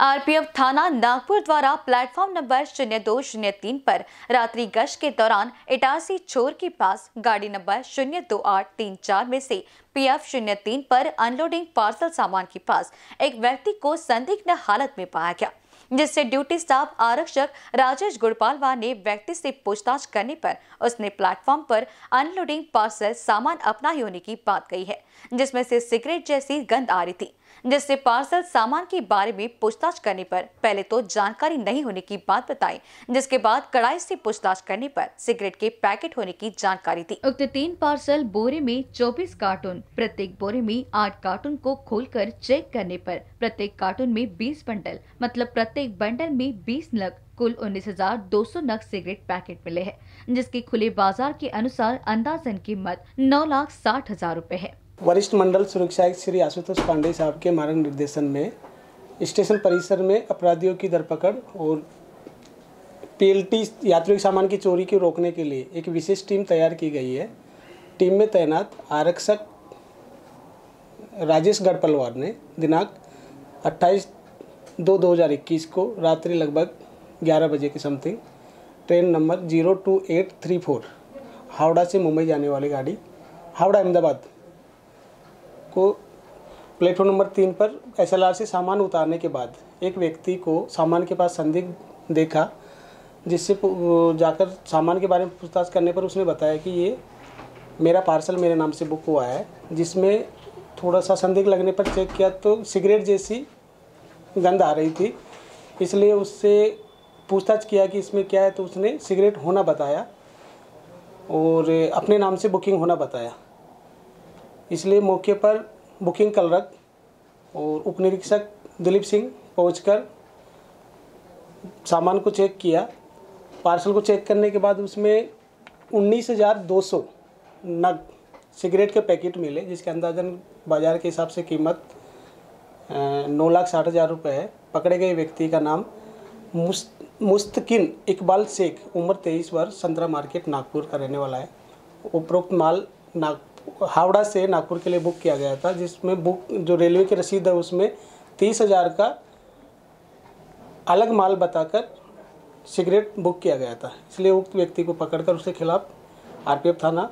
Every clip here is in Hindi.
आरपीएफ थाना नागपुर द्वारा प्लेटफॉर्म नंबर शून्य दो शून्य तीन पर रात्रि गश्त के दौरान इटारसी छोर के पास गाड़ी नंबर शून्य दो आठ तीन चार में से पीएफ शून्य तीन पर अनलोडिंग पार्सल सामान के पास एक व्यक्ति को संदिग्ध हालत में पाया गया जिससे ड्यूटी स्टाफ आरक्षक राजेश गुड़पालवा ने व्यक्ति से पूछताछ करने पर उसने प्लेटफॉर्म पर अनलोडिंग पार्सल सामान अपना ही होने की बात कही है जिसमें से सिगरेट जैसी गंध आ रही थी जिससे पार्सल सामान के बारे में पूछताछ करने पर पहले तो जानकारी नहीं होने की बात बताई जिसके बाद कड़ाई से पूछताछ करने पर सिगरेट के पैकेट होने की जानकारी थी उक्त तीन पार्सल बोरे में 24 कार्टून प्रत्येक बोरे में आठ कार्टून को खोलकर चेक करने पर प्रत्येक कार्टून में 20 बंडल मतलब प्रत्येक प्रत्येक बंडल में 20 नग कुल 19,200 नग सिगरेट पैकेट मिले हैं जिसके खुले बाजार के अनुसार अंदाजन कीमत नौ लाख साठ हजार रूपए है वरिष्ठ मंडल सुरक्षा श्री आशुतोष पांडे साहब के मार्ग निर्देशन में स्टेशन परिसर में अपराधियों की धरपकड़ और पीएलटी यात्री सामान की चोरी को रोकने के लिए एक विशेष टीम तैयार की गई है टीम में तैनात आरक्षक राजेश गढ़पलवार ने दिनांक 28 दो दो हज़ार इक्कीस को रात्रि लगभग ग्यारह बजे के something train number zero two eight three four Howrah से मुंबई जाने वाली गाड़ी हावड़ा अहमदाबाद को प्लेटफॉर्म नंबर तीन पर एसएलआर से सामान उतारने के बाद एक व्यक्ति को सामान के पास संदिग्ध देखा जिससे जाकर सामान के बारे में पूछताछ करने पर उसने बताया कि ये मेरा पार्सल मेरे नाम से बुक हुआ है जिसमें थोड़ा सा संदिग्ध लगने पर चेक किया तो सिगरेट जैसी गंध आ रही थी इसलिए उससे पूछताछ किया कि इसमें क्या है तो उसने सिगरेट होना बताया और अपने नाम से बुकिंग होना बताया इसलिए मौके पर बुकिंग कलरक और उप निरीक्षक दिलीप सिंह पहुंचकर सामान को चेक किया पार्सल को चेक करने के बाद उसमें उन्नीस हज़ार दो सौ नग सिगरेट के पैकेट मिले जिसके अंदाजन बाज़ार के हिसाब से कीमत नौ लाख साठ हज़ार रुपये है पकड़े गए व्यक्ति का नाम मुस्तकिन इकबाल शेख उम्र तेईस वर्ष संतरा मार्केट नागपुर का रहने वाला है उपरोक्त माल नाग हावड़ा से नागपुर के लिए बुक किया गया था जिसमें बुक जो रेलवे की रसीद है उसमें तीस हज़ार का अलग माल बताकर सिगरेट बुक किया गया था इसलिए उक्त व्यक्ति को पकड़कर उसके खिलाफ आर थाना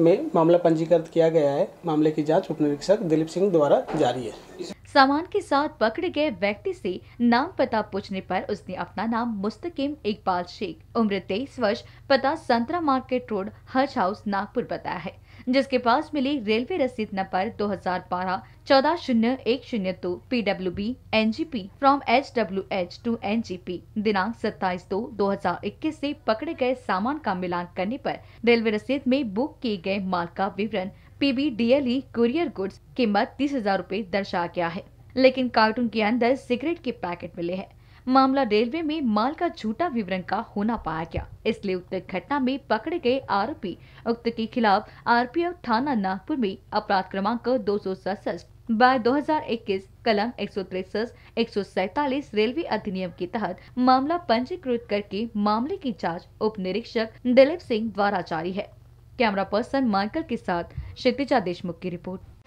में मामला पंजीकृत किया गया है मामले की जाँच उप निरीक्षक दिलीप सिंह द्वारा जारी है सामान के साथ पकड़े गए व्यक्ति से नाम पता पूछने पर उसने अपना नाम मुस्तकिम इकबाल शेख उम्र तेईस वर्ष पता Santra market road Haj house Nagpur बताया है जिसके पास मिली रेलवे रसीद नंबर 2012 चौदह शून्य एक शून्य दो P W B N G P from H W H to N G P दिनांक सत्ताईस दो दो हजार इक्कीस ऐसी पकड़े गए सामान का मिलान करने पर रेलवे रसीद में बुक किए गए माल का विवरण पीबीडीएलई कुरियर गुड्स कीमत तीस हजार रूपए दर्शा गया है लेकिन कार्टून के अंदर सिगरेट के पैकेट मिले हैं मामला रेलवे में माल का झूठा विवरण का होना पाया गया इसलिए उक्त घटना में पकड़े गए आरोपी उक्त के खिलाफ आरपीएफ थाना नागपुर में अपराध क्रमांक दो सौ सड़सठ बाय दो हजार इक्कीस कलम एक सौ तिरसठ एक सौ सैतालीस रेलवे अधिनियम के तहत मामला पंजीकृत करके मामले की जांच उप निरीक्षक दिलीप सिंह द्वारा जारी है कैमरा पर्सन माइकल के साथ क्षितिजा देशमुख की रिपोर्ट